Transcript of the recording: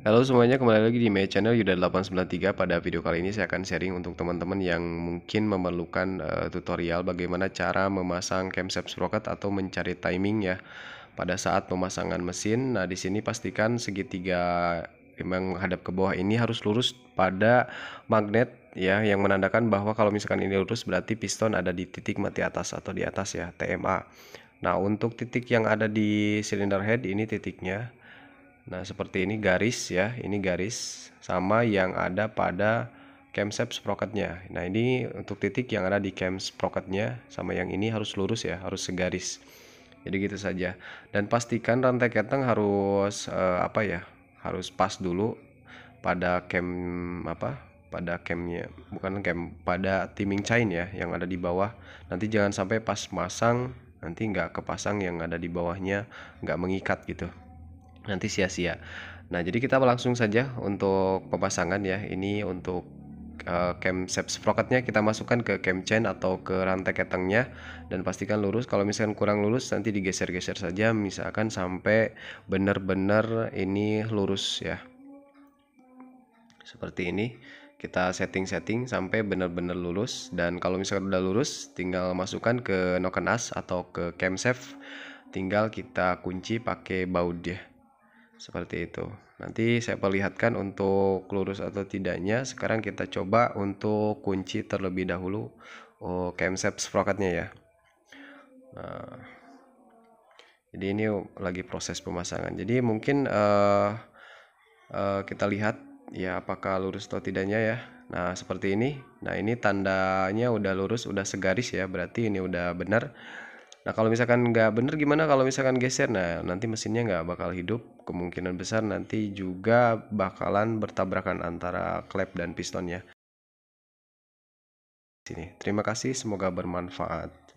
Halo semuanya, kembali lagi di my channel Yuda893 Pada video kali ini saya akan sharing untuk teman-teman yang mungkin memerlukan uh, tutorial bagaimana cara memasang camshaft sprocket atau mencari timing ya Pada saat pemasangan mesin, nah di sini pastikan segitiga yang menghadap ke bawah ini harus lurus pada magnet ya yang menandakan bahwa kalau misalkan ini lurus berarti piston ada di titik mati atas atau di atas ya TMA Nah untuk titik yang ada di silinder head ini titiknya Nah, seperti ini garis ya, ini garis sama yang ada pada camshaft sprocketnya. Nah, ini untuk titik yang ada di cam sprocketnya sama yang ini harus lurus ya, harus segaris. Jadi gitu saja. Dan pastikan rantai keteng harus eh, apa ya? Harus pas dulu pada cam apa? pada camnya bukan cam pada timing chain ya yang ada di bawah nanti jangan sampai pas masang nanti nggak kepasang yang ada di bawahnya nggak mengikat gitu nanti sia-sia. Nah, jadi kita langsung saja untuk pemasangan ya. Ini untuk uh, eh, camshaft sprocketnya kita masukkan ke cam chain atau ke rantai ketengnya dan pastikan lurus. Kalau misalkan kurang lurus nanti digeser-geser saja misalkan sampai benar-benar ini lurus ya. Seperti ini kita setting-setting sampai benar-benar lurus dan kalau misalkan udah lurus tinggal masukkan ke noken as atau ke camshaft tinggal kita kunci pakai baut ya seperti itu nanti saya perlihatkan untuk lurus atau tidaknya sekarang kita coba untuk kunci terlebih dahulu oh, camshaft sprocketnya ya nah, jadi ini lagi proses pemasangan jadi mungkin uh, uh, kita lihat ya apakah lurus atau tidaknya ya nah seperti ini nah ini tandanya udah lurus udah segaris ya berarti ini udah benar Nah kalau misalkan nggak bener gimana kalau misalkan geser Nah nanti mesinnya nggak bakal hidup Kemungkinan besar nanti juga bakalan bertabrakan antara klep dan pistonnya Sini. Terima kasih semoga bermanfaat